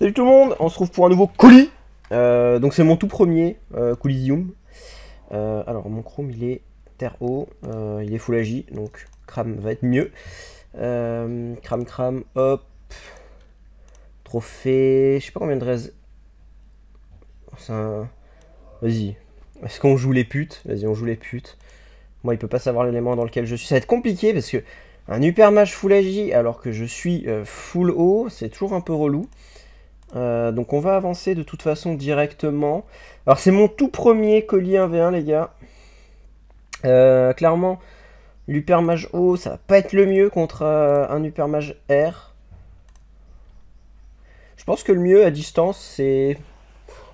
Salut tout le monde, on se trouve pour un nouveau colis. Euh, donc c'est mon tout premier euh, colisium. Euh, alors mon chrome il est terre haut, il est full agi, donc cram va être mieux. cram cram, hop. Trophée, je sais pas combien de res. Oh, Vas-y. Est-ce qu'on joue les putes Vas-y on joue les putes. Moi il peut pas savoir l'élément dans lequel je suis. Ça va être compliqué parce que un hypermage full agi alors que je suis full haut, c'est toujours un peu relou. Euh, donc on va avancer de toute façon directement. Alors c'est mon tout premier collier 1v1 les gars. Euh, clairement, l'Upermage O, ça va pas être le mieux contre euh, un Upermage R. Je pense que le mieux à distance, c'est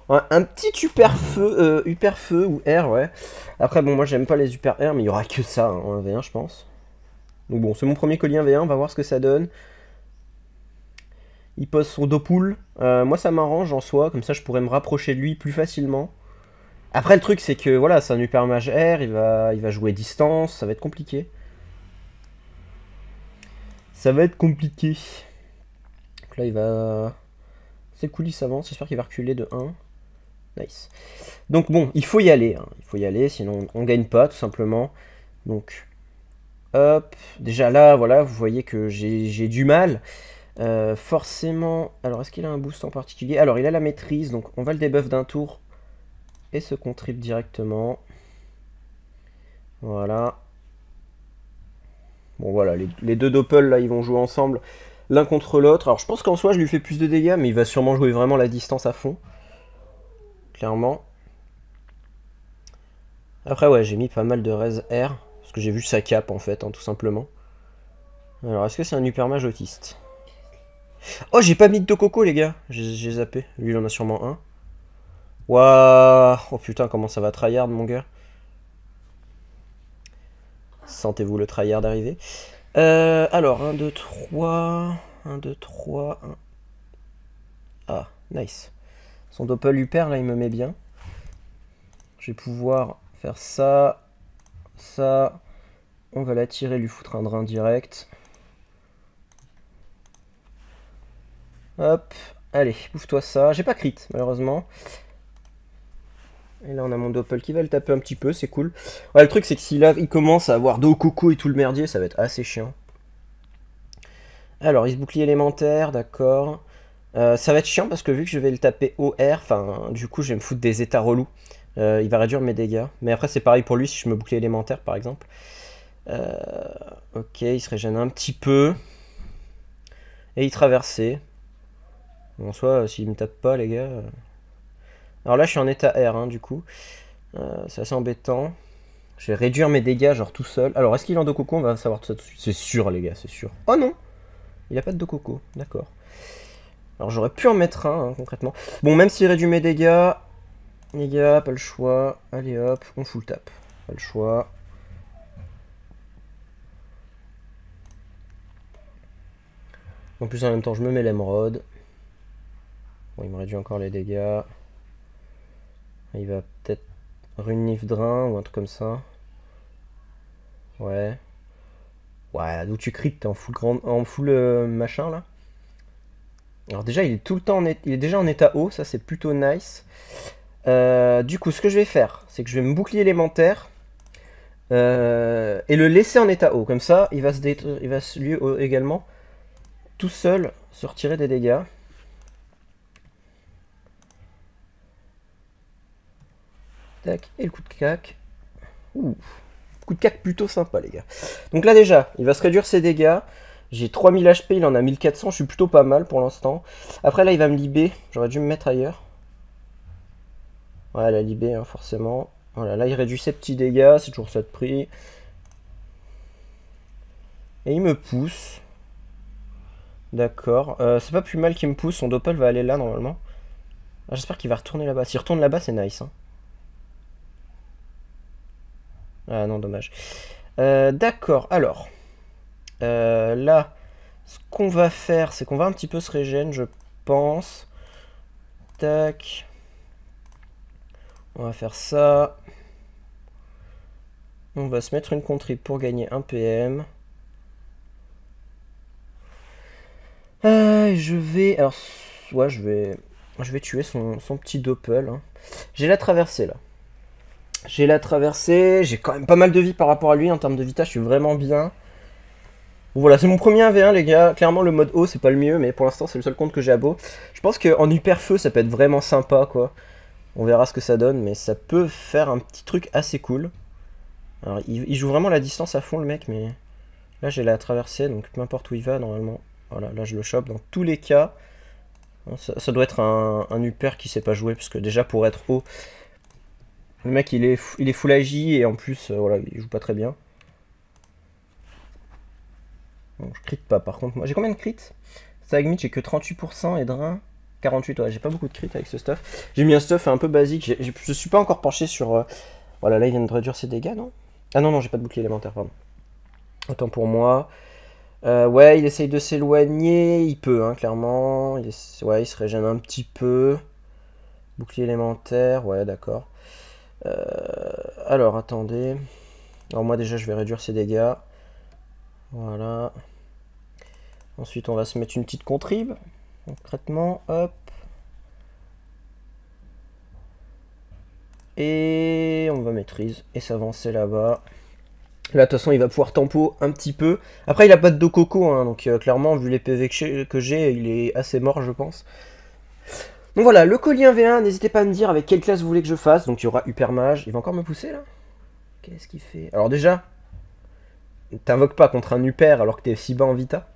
un, petit Upper Feu, ou R, ouais. Après, bon, moi, j'aime pas les Uper R, mais il y aura que ça en hein, 1v1, je pense. Donc bon, c'est mon premier colis 1v1, on va voir ce que ça donne il pose son dos euh, moi, ça m'arrange en soi, comme ça je pourrais me rapprocher de lui plus facilement. Après, le truc, c'est que voilà, c'est un hypermage air, il va, il va jouer distance, ça va être compliqué. Ça va être compliqué. Donc là, il va. C'est cool, il s'avance, j'espère qu'il va reculer de 1. Nice. Donc bon, il faut y aller. Hein. Il faut y aller, sinon on, ne gagne pas, tout simplement. Donc, hop. Déjà là, voilà, vous voyez que j'ai du mal. Euh, forcément, alors est-ce qu'il a un boost en particulier Alors il a la maîtrise, donc on va le débuff d'un tour et se contrib directement. Voilà. Bon voilà, les, deux Doppel là ils vont jouer ensemble l'un contre l'autre. Alors je pense qu'en soi je lui fais plus de dégâts, mais il va sûrement jouer vraiment la distance à fond. Clairement. Après ouais, j'ai mis pas mal de res R, parce que j'ai vu sa cape en fait, hein, tout simplement. Alors est-ce que c'est un hypermage autiste Oh, j'ai pas mis de coco, les gars. J'ai zappé. Lui, il en a sûrement un. Waouh. Oh putain, comment ça va tryhard, mon gars. Sentez-vous le tryhard arriver. Euh, alors, 1, 2, 3. 1, 2, 3. 1. Ah, nice. Son doppel perd là, il me met bien. Je vais pouvoir faire ça. Ça. On va l'attirer, lui foutre un drain direct. Hop, allez, bouffe-toi ça. J'ai pas crit, malheureusement. Et là, on a mon Doppel qui va le taper un petit peu, c'est cool. Ouais, le truc, c'est que si là, il commence à avoir dos coucou et tout le merdier, ça va être assez chiant. Alors, il se bouclier élémentaire, d'accord. Euh, ça va être chiant parce que vu que je vais le taper OR, enfin, du coup, je vais me foutre des états relous. Euh, il va réduire mes dégâts. Mais après, c'est pareil pour lui si je me bouclier élémentaire, par exemple. Euh, ok, il se régène un petit peu. Et il traversait. En soit euh, s'il me tape pas, les gars. Euh. Alors là, je suis en état R, hein, du coup. Euh, c'est assez embêtant. Je vais réduire mes dégâts, genre tout seul. Alors, est-ce qu'il en de coco On va savoir tout ça tout de suite. C'est sûr, les gars, c'est sûr. Oh non Il a pas de Dococo. coco, d'accord. Alors, j'aurais pu en mettre un, hein, concrètement. Bon, même s'il réduit mes dégâts, les gars, pas le choix. Allez hop, on full tap. Pas le choix. En plus, en même temps, je me mets l'émeraude il me réduit encore les dégâts. Il va peut-être Rune Drain ou un truc comme ça. Ouais. Ouais, d'où tu cries, t'es en full, grand, en full euh, machin là. Alors déjà, il est tout le temps en, il est déjà en état haut, ça c'est plutôt nice. Euh, du coup, ce que je vais faire, c'est que je vais me bouclier élémentaire euh, et le laisser en état haut. Comme ça, il va se il va se, lui également tout seul se retirer des dégâts. Tac, et le coup de cac. Ouh, coup de cac plutôt sympa, les gars. Donc là, déjà, il va se réduire ses dégâts. J'ai 3000 HP, il en a 1400, je suis plutôt pas mal pour l'instant. Après, là, il va me libérer. J'aurais dû me mettre ailleurs. Voilà, la libé, hein, forcément. Voilà, là, il réduit ses petits dégâts, c'est toujours ça de prix. Et il me pousse. D'accord. Euh, c'est pas plus mal qu'il me pousse. Son doppel va aller là, normalement. Ah, j'espère qu'il va retourner là-bas. S'il retourne là-bas, c'est nice. Hein. Ah non, dommage. Euh, d'accord, alors. Euh, là, ce qu'on va faire, c'est qu'on va un petit peu se régène, je pense. Tac. On va faire ça. On va se mettre une contrée pour gagner un PM. Euh, je vais... Alors, ouais, je vais... Je vais tuer son, petit doppel. Hein. J'ai la traversée, là. J'ai la traversée, j'ai quand même pas mal de vie par rapport à lui. En termes de vita, je suis vraiment bien. voilà, c'est mon premier 1v1, les gars. Clairement, le mode haut, c'est pas le mieux, mais pour l'instant, c'est le seul compte que j'ai à beau. Je pense qu'en hyper feu, ça peut être vraiment sympa, quoi. On verra ce que ça donne, mais ça peut faire un petit truc assez cool. Alors, il, joue vraiment la distance à fond, le mec, mais... Là, j'ai la traversée, donc peu importe où il va, normalement. Voilà, là, je le chope. Dans tous les cas, ça, doit être un, hyper qui sait pas jouer, puisque déjà, pour être haut, le mec, il est, il est full agi et en plus, euh, voilà, il joue pas très bien. Bon, je crit pas par contre. Moi, j'ai combien de crit Stagmit, j'ai que 38% et Drain 48. Ouais, j'ai pas beaucoup de crit avec ce stuff. J'ai mis un stuff un peu basique. je suis pas encore penché sur. Euh, voilà, là, il vient de réduire ses dégâts, non Ah non, non, j'ai pas de bouclier élémentaire, pardon. Autant pour moi. Euh, ouais, il essaye de s'éloigner. Il peut, hein, clairement. Il Ouais, il se régène un petit peu. Bouclier élémentaire, ouais, d'accord. Euh, alors, attendez. Alors moi déjà, je vais réduire ses dégâts. Voilà. Ensuite, on va se mettre une petite contrib. Concrètement, hop. Et on va maîtriser et s'avancer là-bas. Là, de toute façon, il va pouvoir tempo un petit peu. Après, il a pas de dos coco, hein, donc euh, clairement, vu les PV que j'ai, il est assez mort, je pense. Donc voilà, le collier 1v1, n'hésitez pas à me dire avec quelle classe vous voulez que je fasse. Donc il y aura Hypermage. Il va encore me pousser là Qu'est-ce qu'il fait Alors déjà, t'invoque pas contre un Hyper alors que t'es si bas en Vita.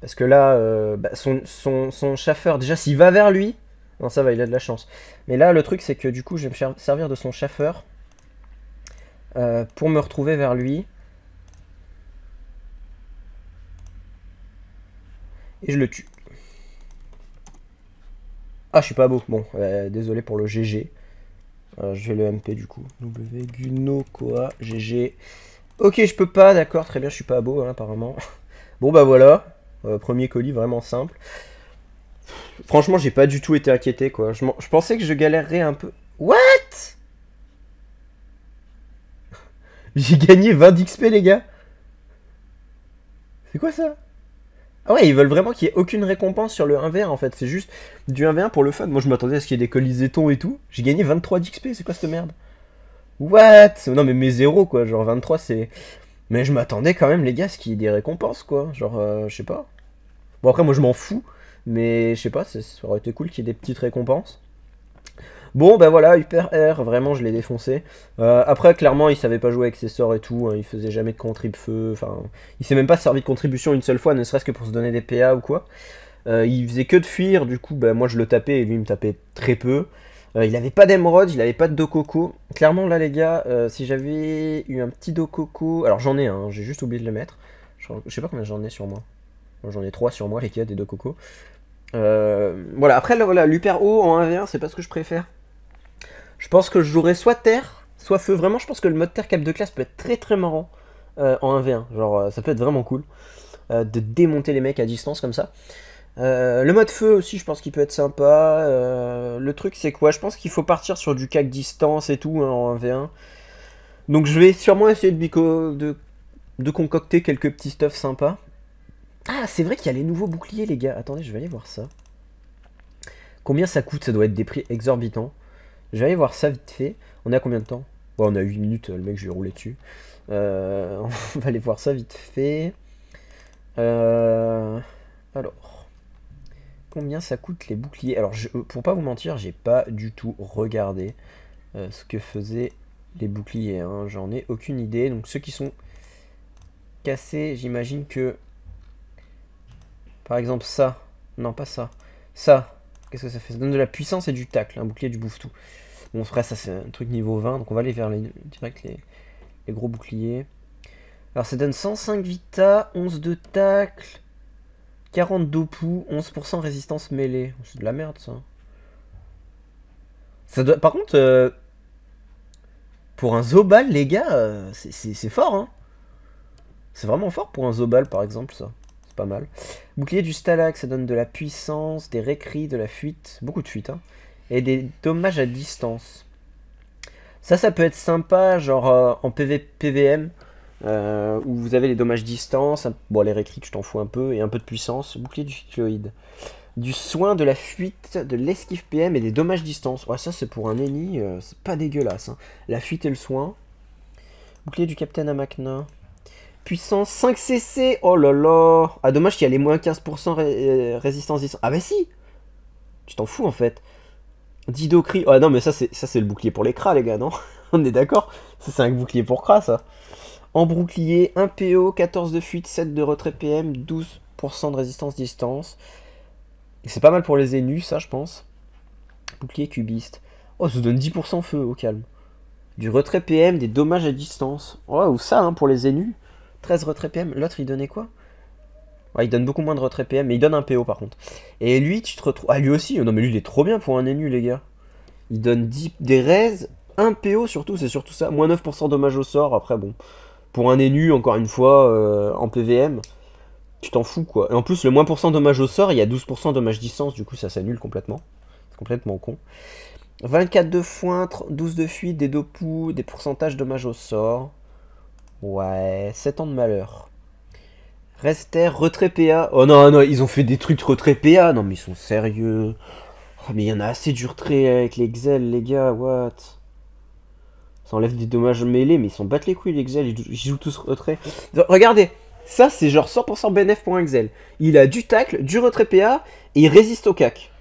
Parce que là, euh, bah, son, son, chaffeur, déjà s'il va vers lui... Non ça va, il a de la chance. Mais là, le truc c'est que du coup, je vais me servir de son chaffeur euh, pour me retrouver vers lui. Et je le tue. Ah, je suis pas beau. Bon, euh, désolé pour le GG. Euh, je vais le MP du coup. W Guno Koa GG. Ok, je peux pas, d'accord, très bien, je suis pas beau hein, apparemment. Bon bah voilà, euh, premier colis vraiment simple. Franchement, j'ai pas du tout été inquiété quoi. Je, je pensais que je galérerais un peu. What J'ai gagné 20 XP, les gars. C'est quoi ça ah ouais, ils veulent vraiment qu'il n'y ait aucune récompense sur le 1v1 en fait. C'est juste du 1v1 pour le fun. Moi je m'attendais à ce qu'il y ait des colisétons et tout. J'ai gagné 23 d'XP, c'est quoi cette merde What Non mais mes zéros quoi, genre 23 c'est... Mais je m'attendais quand même les gars à ce qu'il y ait des récompenses quoi. Genre euh, je sais pas. Bon après moi je m'en fous. Mais je sais pas, ça aurait été cool qu'il y ait des petites récompenses. Bon, ben voilà, Hyper R, vraiment, je l'ai défoncé. Euh, après, clairement, il savait pas jouer avec ses sorts et tout, hein. il faisait jamais de contrib feu, enfin, il s'est même pas servi de contribution une seule fois, ne serait-ce que pour se donner des PA ou quoi. Euh, il faisait que de fuir, du coup, ben, moi je le tapais et lui il me tapait très peu. Euh, il avait pas d'émeraude, il avait pas de Dococo. Clairement, là, les gars, si j'avais eu un petit Dococo... Alors, j'en ai un, hein, j'ai juste oublié de le mettre. Je, sais pas combien j'en ai sur moi. J'en ai trois sur moi, les gars, des Dococo. Euh, voilà, après, voilà, l'hyper O en 1v1, c'est pas ce que je préfère. Je pense que je jouerai soit terre, soit feu. Vraiment, je pense que le mode terre cap de classe peut être très très marrant euh, en 1v1. Genre, euh, ça peut être vraiment cool euh, de démonter les mecs à distance comme ça. le mode feu aussi, je pense qu'il peut être sympa. le truc, c'est quoi Je pense qu'il faut partir sur du cac distance et tout hein, en 1v1. Donc, je vais sûrement essayer de, de concocter quelques petits stuff sympas. Ah, c'est vrai qu'il y a les nouveaux boucliers, les gars. Attendez, je vais aller voir ça. Combien ça coûte Ça doit être des prix exorbitants. Je vais aller voir ça vite fait. On a combien de temps On a 8 minutes, le mec, je vais rouler dessus. Euh, on va aller voir ça vite fait. Euh, alors, combien ça coûte les boucliers Alors, je, pour pas vous mentir, j'ai pas du tout regardé euh, ce que faisaient les boucliers. Hein. J'en ai aucune idée. Donc, ceux qui sont cassés, j'imagine que... Par exemple, ça. Non, pas ça. Ça, Qu'est-ce que ça fait Ça donne de la puissance et du tacle, un bouclier du bouffe-tout. Bon, après, ça, c'est un truc niveau 20, donc on va aller vers les, direct les, gros boucliers. Alors, ça donne 105 vita, 11 de tacle, 40 dopu, 11% résistance mêlée. C'est de la merde, ça. doit... Par contre, euh, pour un Zobal, les gars, euh, c'est fort, hein. C'est vraiment fort pour un Zobal, par exemple, ça pas mal. Bouclier du Stalag, ça donne de la puissance, des récris, de la fuite, beaucoup de fuite, hein, et des dommages à distance. Ça, ça peut être sympa, genre euh, en PV, PVM, euh, où vous avez les dommages distance, bon les récrits tu t'en fous un peu, et un peu de puissance, bouclier du cycloïde. Du soin, de la fuite, de l'esquive PM et des dommages distance. Ouais, ça c'est pour un ennemi, euh, c'est pas dégueulasse. Hein. La fuite et le soin. Bouclier du Capitaine Amakna. Puissance 5 CC. Oh là là. Ah, dommage qu'il y a les moins 15% euh, résistance résistance. Ah, bah si. Tu t'en fous en fait. Dido cri. Ah, non, mais ça, c'est le bouclier pour les cras, les gars, non On est d'accord Ça, c'est un bouclier pour cras, ça. En bouclier, 1 PO, 14 de fuite, 7 de retrait PM, 12% de résistance distance. C'est pas mal pour les énus ça, je pense. Bouclier cubiste. Oh, ça donne 10% feu, au calme. Du retrait PM, des dommages à distance. Oh, ou ça, hein, pour les énus 13 retrait PM. L'autre, il donnait quoi il donne beaucoup moins de retrait PM, mais il donne un PO par contre. Et lui, tu te retrouves. Ah, lui aussi Non, mais lui, il est trop bien pour un élu, les gars. Il donne 10... des raises, un PO surtout, c'est surtout ça. Moins 9% dommage au sort, après, bon. Pour un élu, encore une fois, euh, en PVM, tu t'en fous, quoi. Et en plus, le moins pourcent dommage au sort, il y a 12% dommage distance, du coup, ça s'annule complètement. C'est complètement con. 24 de fointre, 12 de fuite, des dopous, des pourcentages dommage au sort. Ouais, 7 ans de malheur. Rester, retrait PA. Oh non, non, ils ont fait des trucs retrait PA. Non, mais ils sont sérieux. Oh, mais il y en a assez du retrait avec les les gars, what Ça enlève des dommages mêlés, mais ils sont battent les couilles, les ils, jouent tous retrait. Regardez, ça c'est genre 100% BNF pour un Il a du tacle, du retrait PA, et il résiste au cac.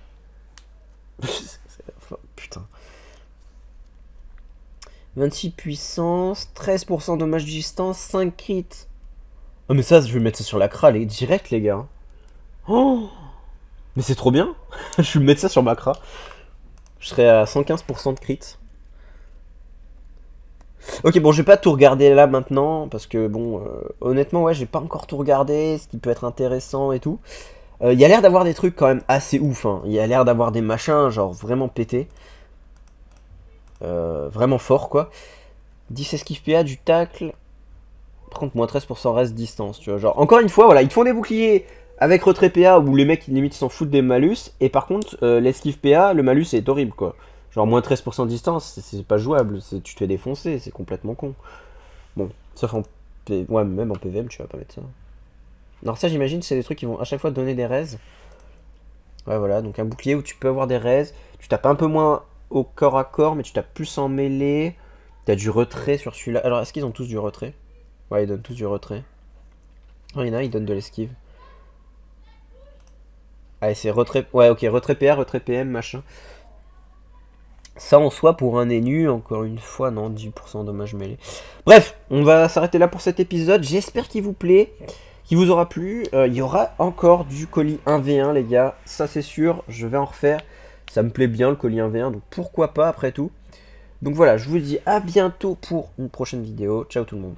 26 puissance, 13% dommage distance, 5 crits. Ah mais ça, je vais mettre ça sur la cra, les direct les gars. Oh Mais c'est trop bien Je vais mettre ça sur ma cra. Je serai à 115% de crit. Ok, bon, je vais pas tout regarder là maintenant, parce que bon, euh, honnêtement, ouais, j'ai pas encore tout regardé, ce qui peut être intéressant et tout. Euh, il y a l'air d'avoir des trucs quand même assez ouf, hein. il y a l'air d'avoir des machins genre vraiment pétés. Euh, vraiment fort, quoi. 10 esquive PA, du tacle. Par contre, moins 13% reste distance, tu vois. Genre, encore une fois, voilà, ils te font des boucliers avec retrait PA où les mecs, limite, s'en foutent des malus. Et par contre, euh, l'esquive PA, le malus est horrible, quoi. Genre, moins 13% distance, c'est pas jouable. Tu te fais défoncer, c'est complètement con. Bon, sauf en. même en PVM, tu vas pas mettre ça. Alors, ça, j'imagine, c'est des trucs qui vont à chaque fois donner des raises. Ouais, voilà, donc un bouclier où tu peux avoir des raises. Tu tapes un peu moins au corps à corps, mais tu t'as plus en mêlée. T'as du retrait sur celui-là. Alors, est-ce qu'ils ont tous du retrait Ouais, ils donnent tous du retrait. Oh, il y en a, il donne de l'esquive. Allez, ah, c'est retrait... Ouais, ok, retrait PR, retrait PM, machin. Ça, en soi, pour un énu, encore une fois, non, 10% dommage mêlé. Bref, on va s'arrêter là pour cet épisode. J'espère qu'il vous plaît, qu'il vous aura plu. Euh, il y aura encore du colis 1v1, les gars. Ça, c'est sûr, je vais en refaire. Ça me plaît bien le collier 1v1, donc pourquoi pas après tout. Donc voilà, je vous dis à bientôt pour une prochaine vidéo. Ciao tout le monde.